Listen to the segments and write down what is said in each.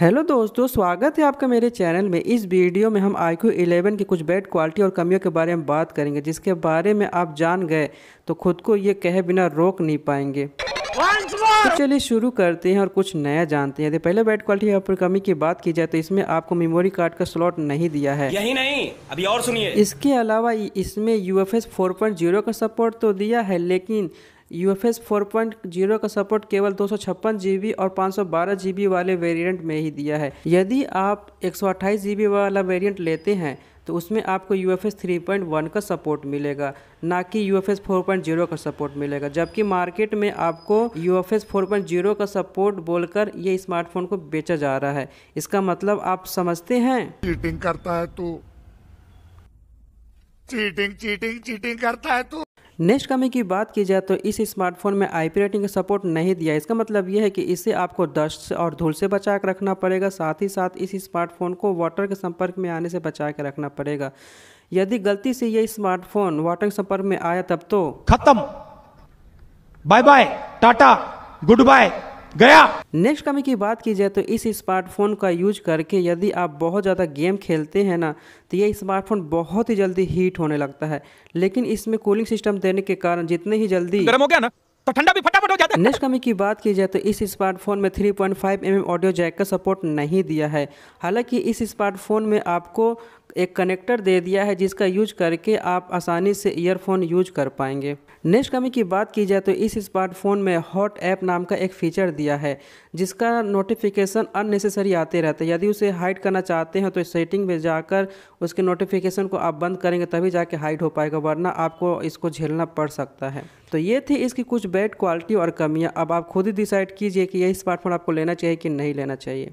hello दोस्तों स्वागत है आपका मेरे चैनल में इस वीडियो में हम आई क्यू इलेवन की कुछ बैड क्वालिटी और कमियों के बारे में बात करेंगे जिसके बारे में आप जान गए तो खुद को ये कहे बिना रोक नहीं पाएंगे तो चलिए शुरू करते हैं और कुछ नया जानते हैं यदि पहले बैड क्वालिटी और कमी की बात की जाए तो इसमें आपको मेमोरी कार्ड का स्लॉट नहीं दिया है यही नहीं अभी और सुनिए इसके अलावा इसमें U F S four point zero का सपोर्ट तो दिया है लेकिन U F S four point zero का सपोर्ट केवल दो सौ छप्पन जी बी और पाँच सौ बारह जी बी वाले वेरिएंट में ही दिया है यदि आप एक सौ अट्ठाईस जी बी वाला वेरिएंट लेते हैं तो उसमें आपको U F S three point one का सपोर्ट मिलेगा ना कि U F S four point zero का सपोर्ट मिलेगा जबकि मार्केट में आपको U F S four point zero का सपोर्ट बोलकर ये स्मार्टफोन को बेचा जा रहा है इसका मतलब आप समझते हैं चीटिंग करता है तो चीटिंग चीटिंग चीटिंग करता है तो नेक्स्ट कमी की बात की जाए तो इस स्मार्टफोन में आई पी रेटिंग का सपोर्ट नहीं दिया इसका मतलब यह है कि इसे आपको दस्ट और धूल से बचा कर रखना पड़ेगा साथ ही साथ इस स्मार्टफोन को वाटर के संपर्क में आने से बचा के रखना पड़ेगा यदि गलती से यह स्मार्टफोन वाटर के संपर्क में आया तब तो खत्म bye bye tata goodbye गया नेक्स्ट कमी की बात की जाए तो इस स्मार्टफोन का यूज करके यदि आप बहुत ज़्यादा गेम खेलते हैं ना तो ये स्मार्टफोन बहुत ही जल्दी हीट होने लगता है लेकिन इसमें कूलिंग सिस्टम देने के कारण जितने ही जल्दी गर्म हो गया ना तो ठंडा भी फटाफट हो जाता है नेक्स्ट कमी की बात की जाए तो इस स्मार्टफोन में 3.5 पॉइंट mm ऑडियो जैक का सपोर्ट नहीं दिया है हालांकि इस स्मार्टफोन में आपको एक कनेक्टर दे दिया है जिसका यूज करके आप आसानी से ईयरफोन यूज कर पाएंगे नेक्स्ट कमी की बात की जाए तो इस स्मार्टफोन में हॉट ऐप नाम का एक फीचर दिया है जिसका नोटिफिकेशन अननेसेसरी आते रहते हैं यदि उसे हाइड करना चाहते हैं तो सेटिंग में जाकर उसके नोटिफिकेशन को आप बंद करेंगे तभी जाके हाइड हो पाएगा वरना आपको इसको झेलना पड़ सकता है तो ये थी इसकी कुछ बैड क्वालिटी और कमियाँ अब आप खुद ही डिसाइड कीजिए कि यह स्मार्टफोन आपको लेना चाहिए कि नहीं लेना चाहिए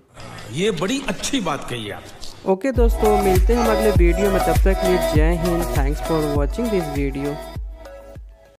ये बड़ी अच्छी बात कही आपने ओके दोस्तों मिलते हैं हम अगले वीडियो में तब तक लिए जय हिंद thanks for watching this video